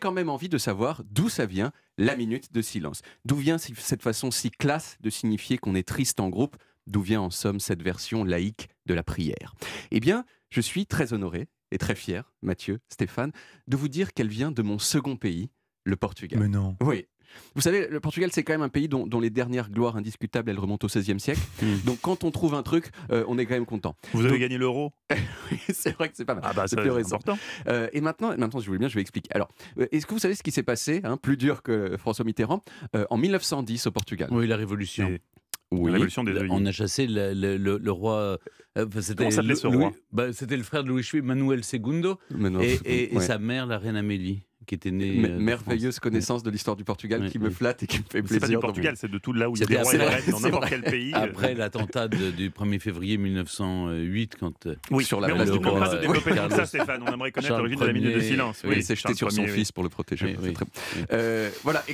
quand même envie de savoir d'où ça vient, la minute de silence. D'où vient cette façon si classe de signifier qu'on est triste en groupe D'où vient en somme cette version laïque de la prière Eh bien, je suis très honoré et très fier, Mathieu, Stéphane, de vous dire qu'elle vient de mon second pays, le Portugal. Mais non. Oui, vous savez, le Portugal, c'est quand même un pays dont, les dernières gloires indiscutables, elles remontent au XVIe siècle. Hmm. Donc quand on trouve un truc, euh, on est quand même content. Vous avez gagné l'euro Oui, c'est vrai que c'est pas mal. Ah bah, c'est important. Euh, et maintenant, maintenant, si vous voulez bien, je vais expliquer. Alors, euh, est-ce que vous savez ce qui s'est passé, hein, plus dur que François Mitterrand, en 1910 au Portugal Oui, la révolution. Oui, la révolution des On a chassé le, roi. Enfin, c'était ce roi bah, C'était le frère de Louis Manuel II, et, sa mère, la reine Amélie qui était né. Euh, merveilleuse connaissance de l'histoire du Portugal qui me flatte et qui me fait plaisir. C'est pas du Portugal, c'est de tout là où il y a des rois et reines dans n'importe quel pays. Euh. Après l'attentat du 1er février 1908, quand. Euh, oui, sur la mais on se se développer comme ça, On aimerait connaître l'origine de la minute de silence. Oui, il s'est jeté sur son fils pour le protéger. Voilà.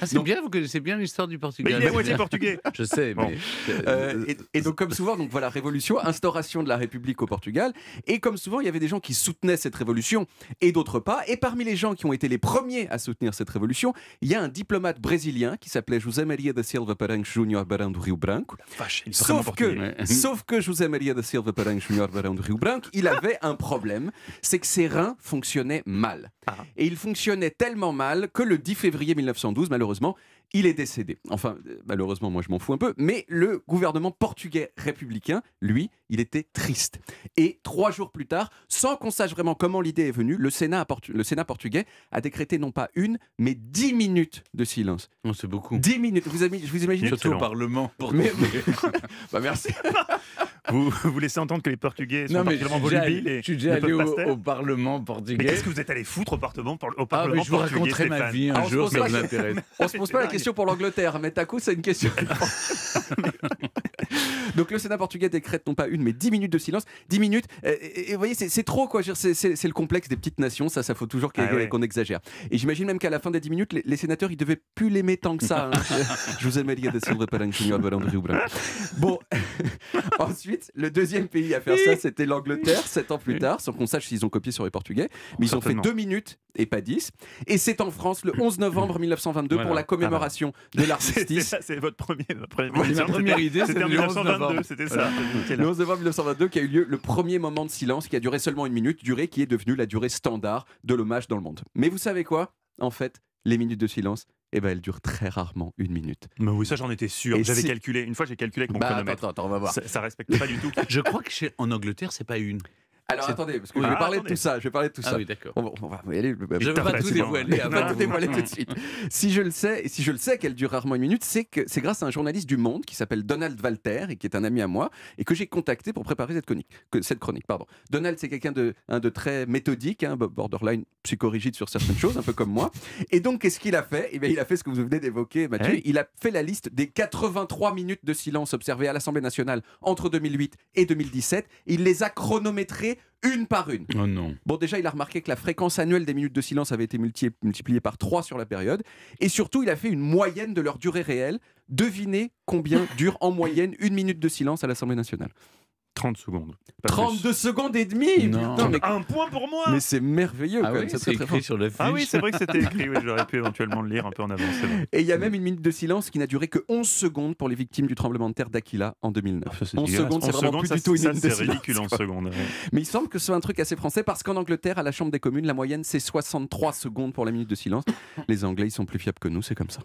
Ah, c'est bien, vous connaissez bien l'histoire du Portugal. Mais il est moitié portugais. Je sais, mais. Et donc, comme souvent, donc voilà, révolution, instauration de la République au Portugal. Et comme souvent, il y avait des gens qui soutenaient cette révolution et d'autres pas. Et parmi les gens qui ont été les premiers à soutenir cette révolution. Il y a un diplomate brésilien qui s'appelait José Maria da Silva Paranhos Jr. Barão do Rio Branco. il sauf, que, sauf que José Maria da Silva Paranhos Jr. Barão do Rio Branco, il avait un problème, c'est que ses reins fonctionnaient mal. Ah. Et il fonctionnait tellement mal que le 10 février 1912, malheureusement, il est décédé. Enfin, euh, malheureusement, moi je m'en fous un peu, mais le gouvernement portugais républicain, lui, il était triste. Et trois jours plus tard, sans qu'on sache vraiment comment l'idée est venue, le Sénat, le Sénat portugais a décrété non pas une, mais dix minutes de silence. On oh, c'est beaucoup. Dix minutes. Vous, je vous imagine. Surtout au Parlement portugais. E. bah, merci. vous, vous laissez entendre que les Portugais sont particulièrement volubiles. Et je suis déjà allé au, Parlement portugais. Mais qu'est-ce que vous êtes allé foutre au Parlement, au ah, Parlement Je vous raconterai ma vie un ah, jour, ça vous intéresse. On se pose pas la question pour l'Angleterre, mais coup c'est une question. Donc le Sénat portugais décrète non pas une, mais dix minutes de silence. Dix minutes. Euh, et, vous voyez, c'est trop quoi. C'est le complexe des petites nations. Ça, ça faut toujours ah qu'on exagère. Et j'imagine même qu'à la fin des dix minutes, les, sénateurs, ils devaient plus l'aimer tant que ça. Hein. Je vous aimerais descendre par un Bon, ensuite, le deuxième pays à faire ça, c'était l'Angleterre, sept ans plus tard, sans qu'on sache s'ils ont copié sur les Portugais. Mais ils ont fait deux minutes et pas dix. Et c'est en France le 11 novembre 1922 mmh. pour la commémoration ah bah. de C'est votre, premier, votre première, idée. C'était c'était ça. Le 11 novembre 1922 qui a eu lieu le premier moment de silence qui a duré seulement une minute, durée qui est devenue la durée standard de l'hommage dans le monde. Mais vous savez quoi En fait, les minutes de silence, eh ben, très rarement une minute. Mais oui, ça j'en étais sûr. J'avais calculé. Une fois, j'ai calculé avec mon bah, chronomètre. Ça, respecte pas du tout. je crois que en Angleterre, c'est pas une. Alors attendez, parce que ah, je vais parler de tout ah ça. Je vais tout ah, Oui, On, va y aller. Bah, je ne vais pas tout dévoiler. Hein. tout tout de suite. Si je le sais, et si je le sais qu'elle dure rarement une minute, c'est que c'est grâce à un journaliste du Monde qui s'appelle Donald Walter et qui est un ami à moi et que j'ai contacté pour préparer cette chronique. Que, cette chronique, pardon. Donald, c'est quelqu'un de, de très méthodique, hein, borderline psychorigide sur certaines choses, un peu comme moi. Et donc, qu'est-ce qu'il a fait eh il a fait ce que vous venez d'évoquer, Mathieu. Il a fait la liste des 83 minutes de silence observées à l'Assemblée nationale entre 2008 et 2017. Il les a chronométrées une par une. Oh non. Bon, déjà, il a remarqué que la fréquence annuelle des minutes de silence avait été multipliée par trois sur la période. Et surtout, il a fait une moyenne de leur durée réelle. Devinez combien dure en moyenne une minute de silence à l'Assemblée nationale. 30 secondes. 32 secondes et demie Un point pour moi Mais c'est merveilleux ah quand oui, même, c'est écrit sur le Ah oui, c'est vrai que c'était écrit, j'aurais pu éventuellement le lire un peu en avance. Et il y a même une minute de silence qui n'a duré que 11 secondes pour les victimes du tremblement de terre d'Aquila en 2009. 11 ah, secondes, c'est vraiment plus du tout une minute de silence. c'est ridicule en secondes. Mais il semble que ce soit un truc assez français parce qu'en Angleterre, à la Chambre des communes, la moyenne c'est 63 secondes pour la minute de silence. Les Anglais, ils sont plus fiables que nous, c'est comme ça.